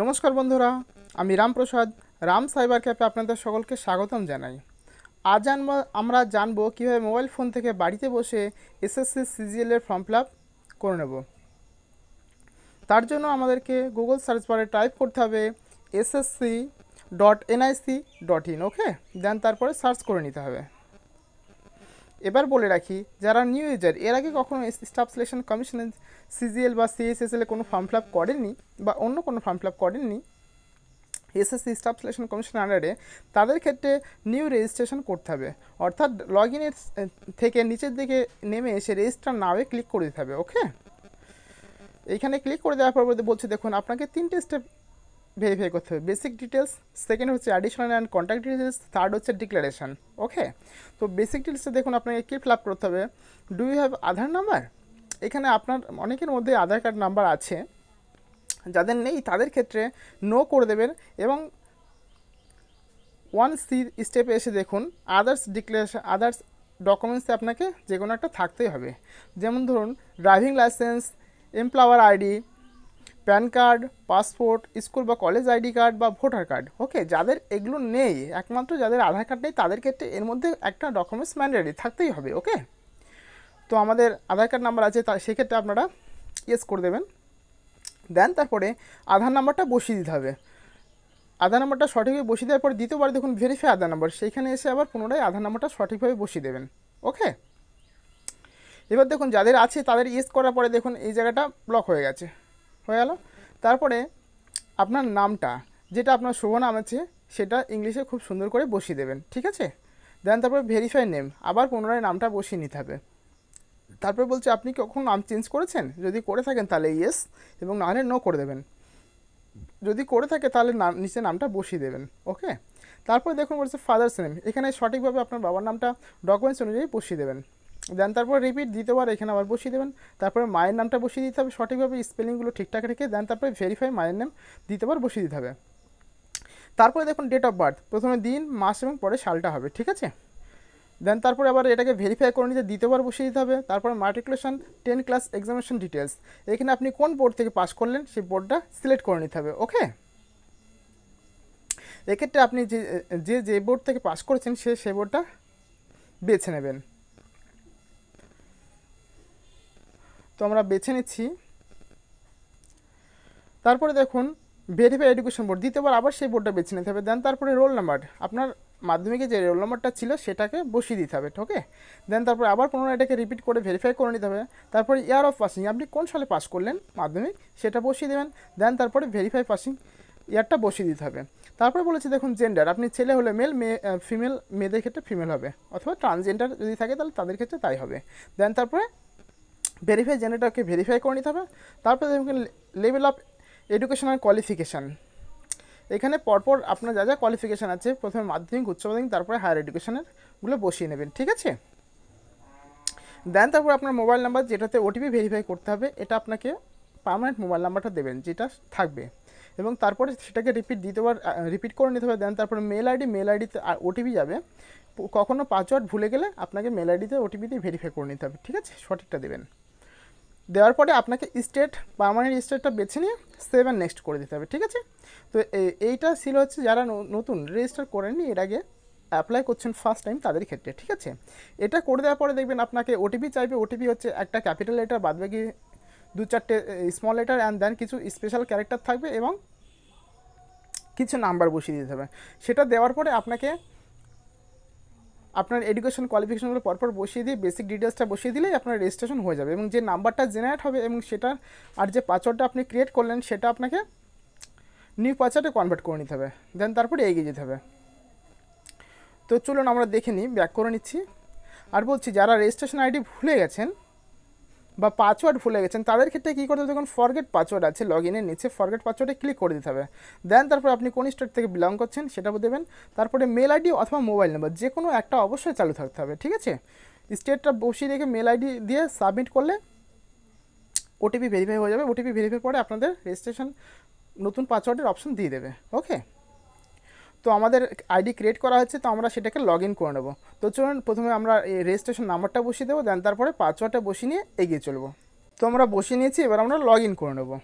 নমস্কার বন্ধুরা আমি রামপ্রসাদ রাম সাইবার ক্যাপে আপনাদের সকলকে স্বাগতম জানাই আজ আমরা জানবো কীভাবে মোবাইল ফোন থেকে বাড়িতে বসে এসএসসি সিজিএলের ফর্ম ফিল করে নেব তার জন্য আমাদেরকে গুগল সার্চ বারে টাইপ করতে হবে SSC dot NIC dot in okay then তারপরে সার্চ করে নিতে হবে এবার বলে রাখি যারা নিউ ইউজার এর আগে কখনো স্টাফ সিলেকশন কমিশনে সিজিএল বা এ কোনো ফর্ম ফিল আপ করেননি বা অন্য কোনো ফর্ম ফিল আপ করেননি এসএসসি স্টাফ সিলেকশন কমিশন আন্ডারে তাদের ক্ষেত্রে নিউ রেজিস্ট্রেশন করতে হবে অর্থাৎ লগ ইনের থেকে নিচের দিকে নেমে এসে রেজিস্টার নামে ক্লিক করে দিতে হবে ওকে এইখানে ক্লিক করে দেওয়ার পর বলছে দেখুন আপনাকে তিনটে স্টেপ ভেরিফাই করতে হবে বেসিক ডিটেলস সেকেন্ড হচ্ছে additional and contact details third হচ্ছে ডিক্লারেশান ওকে তো বেসিক ডিটেলসে দেখুন আপনাকে কী ফিল আপ করতে হবে do you have Aadhaar number এখানে আপনার অনেকের মধ্যে আধার কার্ড নাম্বার আছে যাদের নেই তাদের ক্ষেত্রে নো করে দেবেন এবং ওয়ান সি স্টেপে এসে দেখুন আদার্স ডিক্লারেশন আদার্স ডকুমেন্টসে আপনাকে যে কোনো একটা থাকতেই হবে যেমন ধরুন driving licence employer ID PAN card passport school বা কলেজ আইডি কার্ড বা ভোটার কার্ড ওকে যাদের এগুলো নেই একমাত্র যাদের আধার কার্ড নেই তাদের ক্ষেত্রে এর মধ্যে একটা ডকুমেন্টস ম্যান্ডেটরি থাকতেই হবে ওকে তো আমাদের আধার কার্ড নাম্বার আছে তা সেক্ষেত্রে আপনারা ইয়েস করে দেবেন দেন তারপরে আধার নাম্বারটা বসিয়ে দিতে হবে আধার নাম্বারটা সঠিকভাবে বসিয়ে দেওয়ার পর দ্বিতীয়বার দেখুন ভেরিফাই আধার নাম্বার সেইখানে এসে আবার পুনরায় আধার নাম্বারটা সঠিকভাবে বসিয়ে দেবেন ওকে এবার দেখুন যাদের আছে তাদের ইয়েস করার পরে দেখুন এই জায়গাটা ব্লক হয়ে গেছে হয়ে গেল তারপরে আপনার নামটা যেটা আপনার শুভ নাম আছে সেটা ইংলিশে খুব সুন্দর করে বসিয়ে দেবেন ঠিক আছে দেন তারপরে ভেরিফাই নেম আবার পুনরায় নামটা বসিয়ে নিতে হবে তারপরে বলছে আপনি কখন নাম চেঞ্জ করেছেন যদি করে থাকেন তাহলে ইয়েস এবং না হলে নো করে দেবেন যদি করে থাকে তাহলে নাম নিচে নামটা বসিয়ে দেবেন ওকে তারপরে দেখুন বলছে ফাদার্স নেম এখানে সঠিকভাবে আপনার বাবার নামটা ডকুমেন্টস অনুযায়ী বসিয়ে দেবেন দেন তারপর রিপিট দ্বিতীয়বার এখানে আবার বসিয়ে দেবেন তারপরে মায়ের নামটা বসিয়ে দিতে হবে সঠিকভাবে স্পেলিংগুলো ঠিকঠাক রেখে দেন তারপরে ভেরিফাই মায়ের নাম দ্বিতীয়বার বসিয়ে দিতে হবে তারপরে দেখুন ডেট অফ বার্থ প্রথমে দিন মাস এবং পরে সালটা হবে ঠিক আছে দেন তারপরে আবার এটাকে ভেরিফাই করে নিতে দ্বিতীয়বার বসিয়ে দিতে হবে তারপরে matriculation ten class examination details এখানে আপনি কোন বোর্ড থেকে পাস করলেন সেই বোর্ডটা সিলেক্ট করে নিতে হবে ওকে এক্ষেত্রে আপনি যে যে বোর্ড থেকে পাস করেছেন সে সে বোর্ডটা বেছে নেবেন তো আমরা বেছে নিচ্ছি তারপরে দেখুন ভেরিফাই এডুকেশন বোর্ড দ্বিতীয়বার আবার সেই বোর্ডটা বেছে নিতে হবে দেন তারপরে রোল নাম্বার আপনার মাধ্যমিকে যে রোল নাম্বারটা ছিল সেটাকে বসিয়ে দিতে হবে ওকে দেন তারপরে আবার পুনরায় এটাকে রিপিট করে ভেরিফাই করে নিতে হবে তারপরে ইয়ার অফ পাসিং আপনি কোন সালে পাস করলেন মাধ্যমিক সেটা বসিয়ে দেবেন দেন তারপরে ভেরিফাই পাসিং ইয়ারটা বসিয়ে দিতে হবে তারপরে বলেছে দেখুন জেন্ডার আপনি ছেলে হলে মেল মেয়ে ফিমেল মেয়েদের ক্ষেত্রে ফিমেল হবে অথবা ট্রান্সজেন্ডার যদি থাকে তাহলে তাদের ক্ষেত্রে তাই হবে দেন তারপরে ভেরিফাই জেনারেটরকে ভেরিফাই করে নিতে হবে তারপরে দেখবেন লেভেল অফ এডুকেশনাল কোয়ালিফিকেশান এখানে পরপর আপনার যা যা কোয়ালিফিকেশান আছে প্রথমে মাধ্যমিক উচ্চ মাধ্যমিক তারপরে হায়ার এডুকেশানেরগুলো বসিয়ে নেবেন ঠিক আছে দেন তারপর আপনার মোবাইল নাম্বার যেটাতে ওটিপি ভেরিফাই করতে হবে এটা আপনাকে পারমানেন্ট মোবাইল নাম্বারটা দেবেন যেটা থাকবে এবং তারপরে সেটাকে রিপিট দ্বিতীয়বার রিপিট করে নিতে হবে দেন তারপরে মেল আইডি মেল আইডিতে ওটিপি যাবে কখনও পাসওয়ার্ড ভুলে গেলে আপনাকে মেল আইডিতে ওটিপি দিয়ে ভেরিফাই করে নিতে হবে ঠিক আছে সঠিকটা দেবেন দেওয়ার পরে আপনাকে স্টেট পারমানেন্ট স্টেটটা বেছে নিয়ে সেভ অ্যান্ড নেক্সট করে দিতে হবে ঠিক আছে তো এইটা ছিল হচ্ছে যারা নতুন রেজিস্টার করেননি এর আগে অ্যাপ্লাই করছেন ফার্স্ট টাইম তাদের ক্ষেত্রে ঠিক আছে এটা করে দেওয়ার পরে দেখবেন আপনাকে ওটিপি চাইবে ওটিপি হচ্ছে একটা ক্যাপিটাল লেটার বাদ বাকি দু চারটে স্মল লেটার অ্যান্ড দেন কিছু স্পেশাল ক্যারেক্টার থাকবে এবং কিছু নাম্বার বসিয়ে দিতে হবে সেটা দেওয়ার পরে আপনাকে আপনার এডুকেশন কোয়ালিফিকেশনগুলো পরপর বসিয়ে দিয়ে বেসিক ডিটেলসটা বসিয়ে দিলেই আপনার রেজিস্ট্রেশন হয়ে যাবে এবং যে নাম্বারটা জেনারেট হবে এবং সেটার আর যে পাসওয়ার্ডটা আপনি ক্রিয়েট করলেন সেটা আপনাকে নিউ পাসওয়ার্ডে কনভার্ট করে নিতে হবে দেন তারপরে এগিয়ে যেতে হবে তো চলুন আমরা দেখে নিই ব্যাক করে নিচ্ছি আর বলছি যারা রেজিস্ট্রেশন আইডি ভুলে গেছেন বা পাসওয়ার্ড ভুলে গেছেন তাদের ক্ষেত্রে কী করতে হবে দেখুন ফরগেট পাসওয়ার্ড আছে লগ ইনের নিচে ফরগেট পাসওয়ার্ডে ক্লিক করে দিতে হবে দেন তারপর আপনি কোন স্টেট থেকে বিলং করছেন সেটাও দেবেন তারপরে মেল আইডি অথবা মোবাইল নাম্বার যে কোনো একটা অবশ্যই চালু থাকতে হবে ঠিক আছে স্টেটটা বসিয়ে রেখে মেল আইডি দিয়ে সাবমিট করলে ওটিপি ভেরিফাই হয়ে যাবে ওটিপি ভেরিফাই পরে আপনাদের রেজিস্ট্রেশন নতুন পাসওয়ার্ডের অপশন দিয়ে দেবে ওকে তো আমাদের আইডি ক্রিয়েট করা হচ্ছে তো আমরা সেটাকে লগ ইন করে নেবো তো চলুন প্রথমে আমরা রেজিস্ট্রেশন নাম্বারটা বসিয়ে দেবো দেন তারপরে পাসওয়ার্ডটা বসিয়ে নিয়ে এগিয়ে চলবো তো আমরা বসিয়ে নিয়েছি এবার আমরা লগ ইন করে নেবো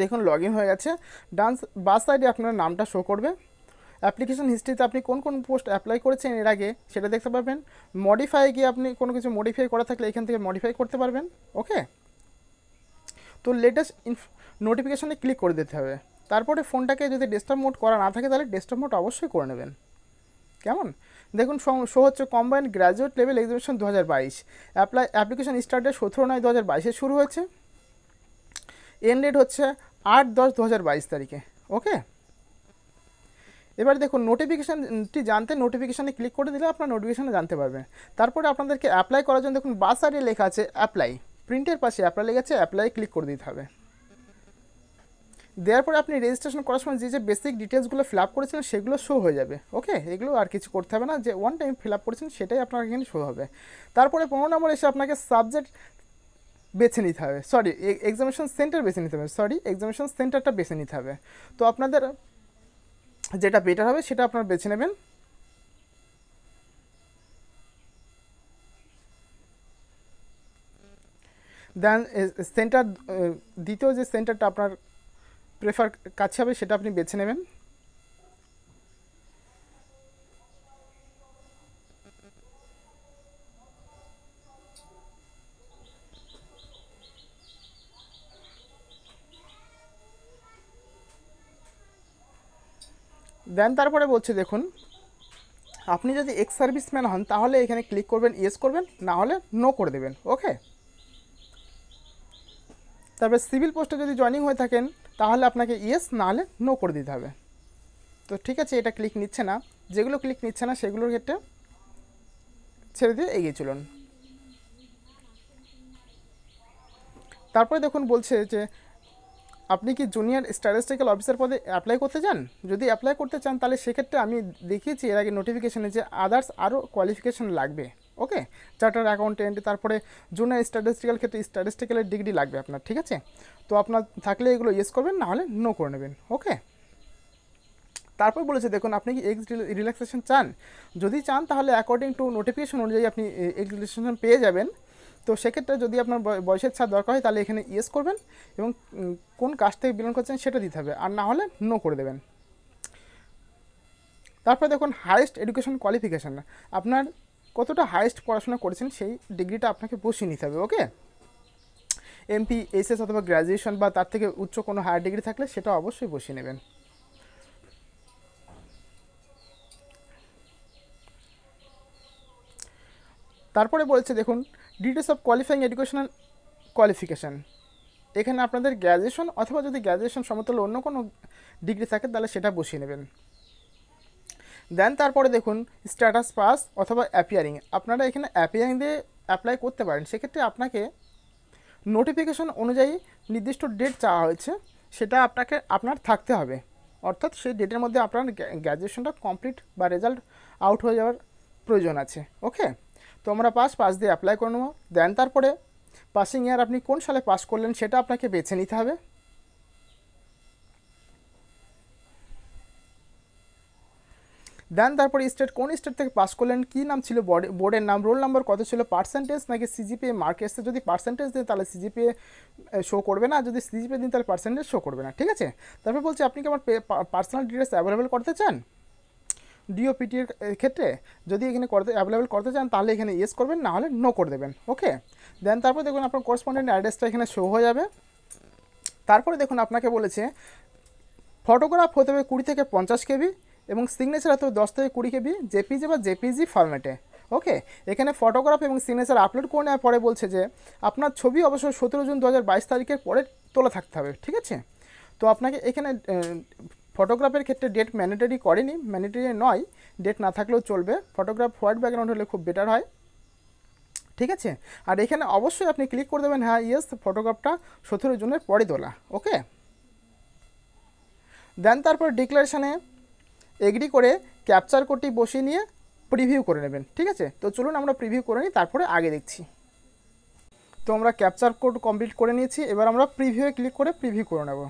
দেখুন লগ ইন হয়ে গেছে ডান্স বাস সাইডে আপনার নামটা শো করবে অ্যাপ্লিকেশন হিস্ট্রিতে আপনি কোন কোন পোস্ট অ্যাপ্লাই করেছেন এর আগে সেটা দেখতে পাবেন মডিফাই গিয়ে আপনি কোনো কিছু মডিফাই করা থাকলে এখান থেকে মডিফাই করতে পারবেন ওকে তো লেটেস্ট নোটিফিকেশানে ক্লিক করে দিতে হবে তারপরে ফোনটাকে যদি ডেস্কটপ মোড করা না থাকে তাহলে ডেস্কটপ মোড অবশ্যই করে নেবেন কেমন দেখুন শো হচ্ছে কম্বাইন্ড গ্র্যাজুয়েট লেভেল এক্সামিনেশন দু হাজার বাইশ অ্যাপ্লাই অ্যাপ্লিকেশন স্টার্ট ডেট সতেরো নয় দু হাজার বাইশে শুরু হয়েছে এন ডেট হচ্ছে আট দশ দু হাজার বাইশ তারিখে ওকে এবার দেখুন নোটিফিকেশানটি জানতে নোটিফিকেশানে ক্লিক করে দিলে আপনার নোটিফিকেশানে জানতে পারবেন তারপরে আপনাদেরকে অ্যাপ্লাই করার জন্য দেখুন বাসারে লেখা আছে অ্যাপ্লাই প্রিন্টের পাশে অ্যাপ্লাই লেগেছে অ্যাপ্লাই ক্লিক করে দিতে হবে দেওয়ার পরে আপনি রেজিস্ট্রেশন করার সময় যে যে বেসিক ডিটেলসগুলো ফিল আপ করেছেন সেগুলো শো হয়ে যাবে ওকে এগুলো আর কিছু করতে হবে না যে ওয়ান টাইম ফিল আপ করেছেন সেটাই আপনার এখানে শো হবে তারপরে পনেরো নম্বর এসে আপনাকে সাবজেক্ট বেছে নিতে হবে সরি এক্সামিনেশন সেন্টার বেছে নিতে হবে সরি এক্সামিনেশন সেন্টারটা বেছে নিতে হবে তো আপনাদের যেটা বেটার হবে সেটা আপনারা বেছে নেবেন দেন সেন্টার দ্বিতীয় যে সেন্টারটা আপনার প্রেফার কাছে হবে সেটা আপনি বেছে নেবেন দেন তারপরে বলছে দেখুন আপনি যদি এক্স সার্ভিসম্যান হন তাহলে এখানে ক্লিক করবেন ইয়েস করবেন না হলে নো করে দেবেন ওকে তারপরে সিভিল পোস্টে যদি জয়নিং হয়ে থাকেন তাহলে আপনাকে ইয়েস না হলে নো করে দিতে হবে তো ঠিক আছে এটা ক্লিক নিচ্ছে না যেগুলো ক্লিক নিচ্ছে না সেগুলোর ক্ষেত্রে ছেড়ে দিয়ে এগিয়ে চলুন তারপরে দেখুন বলছে যে আপনি কি জুনিয়র স্ট্যাটিস্টিক্যাল অফিসার পদে অ্যাপ্লাই করতে চান যদি অ্যাপ্লাই করতে চান তাহলে সেক্ষেত্রে আমি দেখিয়েছি এর আগে নোটিফিকেশানে যে আদার্স আরও কোয়ালিফিকেশান লাগবে ওকে চার্টার অ্যাকাউন্টেন্ট তারপরে জুনিয়র স্ট্যাটিস্টিক্যাল ক্ষেত্রে স্ট্যাটিস্টিক্যালের ডিগ্রি লাগবে আপনার ঠিক আছে তো আপনার থাকলে এগুলো ইয়েস করবেন না হলে নো করে নেবেন ওকে তারপর বলেছে দেখুন আপনি কি এক্স রিল্যাক্সেশন চান যদি চান তাহলে অ্যাকর্ডিং টু নোটিফিকেশন অনুযায়ী আপনি এক্স রিল্যাক্সেশন পেয়ে যাবেন তো সেক্ষেত্রে যদি আপনার বয়সের ছাড় দরকার হয় তাহলে এখানে ইয়েস করবেন এবং কোন কাজ থেকে বিলং করছেন সেটা দিতে হবে আর না হলে নো করে দেবেন তারপরে দেখুন হায়েস্ট এডুকেশন কোয়ালিফিকেশান আপনার কতটা হায়েস্ট পড়াশোনা করেছেন সেই ডিগ্রিটা আপনাকে বসিয়ে নিতে হবে ওকে এমপি এসএস অথবা গ্র্যাজুয়েশন বা তার থেকে উচ্চ কোনো হায়ার ডিগ্রি থাকলে সেটা অবশ্যই বসিয়ে নেবেন তারপরে বলছে দেখুন details of qualifying educational qualification এখানে আপনাদের গ্র্যাজুয়েশন অথবা যদি গ্র্যাজুয়েশন সমতলে অন্য কোনো ডিগ্রি থাকে তাহলে সেটা বসিয়ে নেবেন দেন তারপরে দেখুন স্ট্যাটাস পাস অথবা অ্যাপিয়ারিং আপনারা এখানে অ্যাপিয়ারিং দিয়ে অ্যাপ্লাই করতে পারেন সেক্ষেত্রে আপনাকে নোটিফিকেশন অনুযায়ী নির্দিষ্ট ডেট চাওয়া হয়েছে সেটা আপনাকে আপনার থাকতে হবে অর্থাৎ সেই ডেটের মধ্যে আপনার গ্র্যাজুয়েশনটা কমপ্লিট বা রেজাল্ট আউট হয়ে যাওয়ার প্রয়োজন আছে ওকে তো আমরা পাস পাস দিয়ে অ্যাপ্লাই করে নেবো দেন তারপরে পাসিং ইয়ার আপনি কোন সালে পাস করলেন সেটা আপনাকে বেছে নিতে হবে দেন তারপর স্টেট কোন স্টেট থেকে পাস করলেন কী নাম ছিল বোর্ডের নাম রোল নাম্বার কত ছিল পার্সেন্টেজ নাকি সিজিপিএ মার্ক এসছে যদি পার্সেন্টেজ দিন তাহলে সিজিপিএ শো করবে না যদি সিজিপিএ দিন তাহলে পার্সেন্টেজ শো করবে না ঠিক আছে তারপর বলছি আপনি কি আমার পার্সোনাল ডিটেলস অ্যাভেলেবেল করতে চান ডিওপিটি এর ক্ষেত্রে যদি এখানে করতে অ্যাভেলেবেল করতে চান তাহলে এখানে ইয়েস করবেন না হলে নো করে দেবেন ওকে দেন তারপর দেখুন আপনার করসপন্ডেন্ট অ্যাড্রেসটা এখানে শো হয়ে যাবে তারপরে দেখুন আপনাকে বলেছে ফটোগ্রাফ হতে হবে কুড়ি থেকে পঞ্চাশ কেবি এবং সিগনেচার অর্থাৎ দশ থেকে কুড়ি কেবি জেপিজি বা জেপিজি ফর্মেটে ওকে এখানে ফটোগ্রাফ এবং সিগনেচার আপলোড করে নেওয়ার পরে বলছে যে আপনার ছবি অবশ্যই সতেরো জুন দু তারিখের পরে তোলা থাকতে হবে ঠিক আছে তো আপনাকে এখানে ফটোগ্রাফের ক্ষেত্রে ডেট ম্যান্ডেটারি করেনি ম্যান্ডেটারি নয় ডেট না থাকলেও চলবে ফটোগ্রাফ হোয়াইট ব্যাকগ্রাউন্ড হলে খুব বেটার হয় ঠিক আছে আর এখানে অবশ্যই আপনি ক্লিক করে দেবেন হ্যাঁ ইয়েস ফটোগ্রাফটা সতেরো জুনের পরে তোলা ওকে দেন তারপর ডিক্লারেশানে এগ্রি করে ক্যাপচার কোডটি বসিয়ে নিয়ে প্রিভিউ করে নেবেন ঠিক আছে তো চলুন আমরা প্রিভিউ করে নিই তারপরে আগে দেখছি তো আমরা ক্যাপচার কোড কমপ্লিট করে নিয়েছি এবার আমরা প্রিভিউয়ে ক্লিক করে প্রিভিউ করে নেব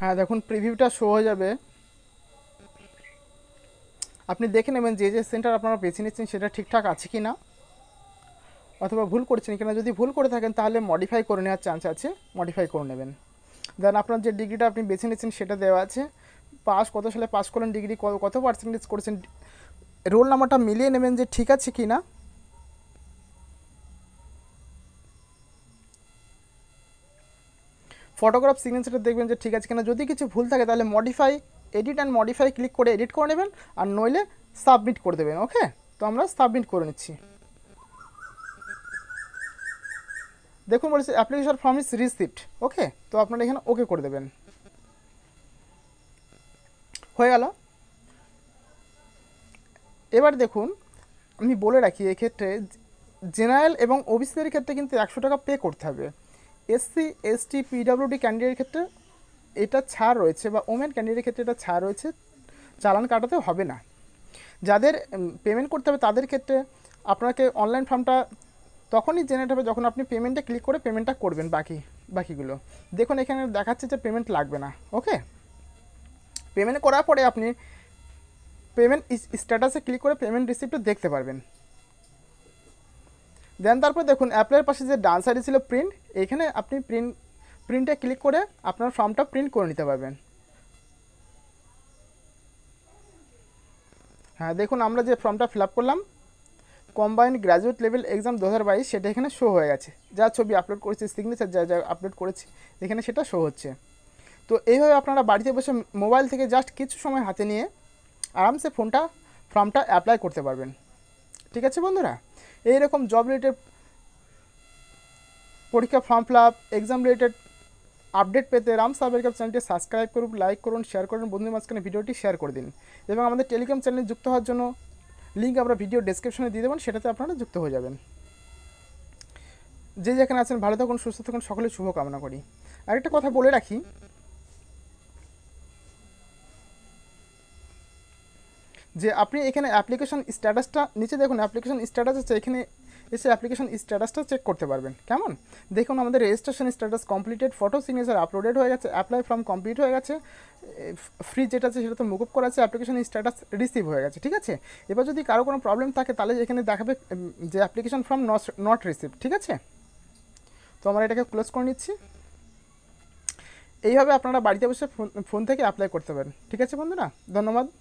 হ্যাঁ দেখুন প্রিভিউটা শো হয়ে যাবে আপনি দেখে নেবেন যে যে সেন্টার আপনারা বেছে নিচ্ছেন সেটা ঠিকঠাক আছে কি না অথবা ভুল করছেন কিনা যদি ভুল করে থাকেন তাহলে মডিফাই করে নেওয়ার চান্স আছে মডিফাই করে নেবেন দেন আপনার যে ডিগ্রিটা আপনি বেছে নিয়েছেন সেটা দেওয়া আছে পাস কত সালে পাস করলেন ডিগ্রি কত পার্সেন্টেজ করেছেন রোল নাম্বারটা মিলিয়ে নেবেন যে ঠিক আছে কি না ফটোগ্রাফ সিগনেচারটা দেখবেন যে ঠিক আছে কিনা যদি কিছু ভুল থাকে তাহলে modify edit and modify click করে এডিট করে নেবেন আর নইলে সাবমিট করে দেবেন ওকে তো আমরা সাবমিট করে নিচ্ছি দেখুন বলেছে application form is receipt okay তো আপনারা এখানে ওকে করে দেবেন হয়ে গেল এবার দেখুন আমি বলে রাখি এক্ষেত্রে জেনারেল এবং ওবিসিদের ক্ষেত্রে কিন্তু একশো টাকা পে করতে হবে এসসি এসটি পিডাব্লিউডি ক্যান্ডিডেটের ক্ষেত্রে এটা ছাড় রয়েছে বা ওমেন ক্যান্ডিডেটের ক্ষেত্রে এটা ছাড় রয়েছে চালান কাটাতে হবে না যাদের পেমেন্ট করতে হবে তাদের ক্ষেত্রে আপনাকে অনলাইন ফর্মটা তখনই জেনারেট হবে যখন আপনি পেমেন্টে ক্লিক করে পেমেন্টটা করবেন বাকি বাকিগুলো দেখুন এখানে দেখাচ্ছে যে পেমেন্ট লাগবে না ওকে পেমেন্ট করার পরে আপনি পেমেন্ট স্ট্যাটাসে ক্লিক করে পেমেন্ট রিসিপ্টটা দেখতে পারবেন দেন তারপর দেখুন অ্যাপ্লাইয়ের পাশে যে ডান সাইডে ছিল প্রিন্ট এখানে আপনি প্রিন্ট প্রিন্টে ক্লিক করে আপনার ফর্মটা প্রিন্ট করে নিতে পারবেন হ্যাঁ দেখুন আমরা যে ফর্মটা ফিল করলাম কম্বাইন্ড গ্র্যাজুয়েট লেভেল এক্সাম দু হাজার বাইশ সেটা এখানে শো হয়ে গেছে যা ছবি আপলোড করেছি সিগনেচার যা যা আপলোড করেছি এখানে সেটা শো হচ্ছে তো এইভাবে আপনারা বাড়িতে বসে মোবাইল থেকে জাস্ট কিছু সময় হাতে নিয়ে আরামসে ফোনটা ফর্মটা অ্যাপ্লাই করতে পারবেন ঠিক আছে বন্ধুরা এই রকম জব রিলেটেড পরীক্ষা form fill up exam related update পেতে রাম সাহেবের কাপ চ্যানেলটি সাবস্ক্রাইব করুন লাইক করুন শেয়ার করুন বন্ধুদের মাঝখানে ভিডিওটি শেয়ার করে দিন এবং আমাদের টেলিগ্রাম চ্যানেলে যুক্ত হওয়ার জন্য লিঙ্ক আমরা ভিডিও ডেসক্রিপশনে দিয়ে দেবেন সেটাতে আপনারা যুক্ত হয়ে যাবেন যে যেখানে আছেন ভালো থাকুন সুস্থ থাকুন শুভ শুভকামনা করি আরেকটা কথা বলে রাখি যে আপনি এখানে অ্যাপ্লিকেশন স্ট্যাটাসটা নিচে দেখুন অ্যাপ্লিকেশন স্ট্যাটাস আছে এখানে এসে অ্যাপ্লিকেশন স্ট্যাটাসটা চেক করতে পারবেন কেমন দেখুন আমাদের registration status completed photo signature uploaded হয়ে গেছে অ্যাপ্লাই ফর্ম কমপ্লিট হয়ে গেছে ফ্রি যেটা আছে সেটা তো মুকুব করা আছে অ্যাপ্লিকেশন স্ট্যাটাস রিসিভ হয়ে গেছে ঠিক আছে এবার যদি কারো কোনো প্রবলেম থাকে তাহলে এখানে দেখাবে যে application form not not receive ঠিক আছে তো আমরা এটাকে ক্লোজ করে নিচ্ছি এইভাবে আপনারা বাড়িতে বসে ফোন থেকে অ্যাপ্লাই করতে পারেন ঠিক আছে বন্ধুরা ধন্যবাদ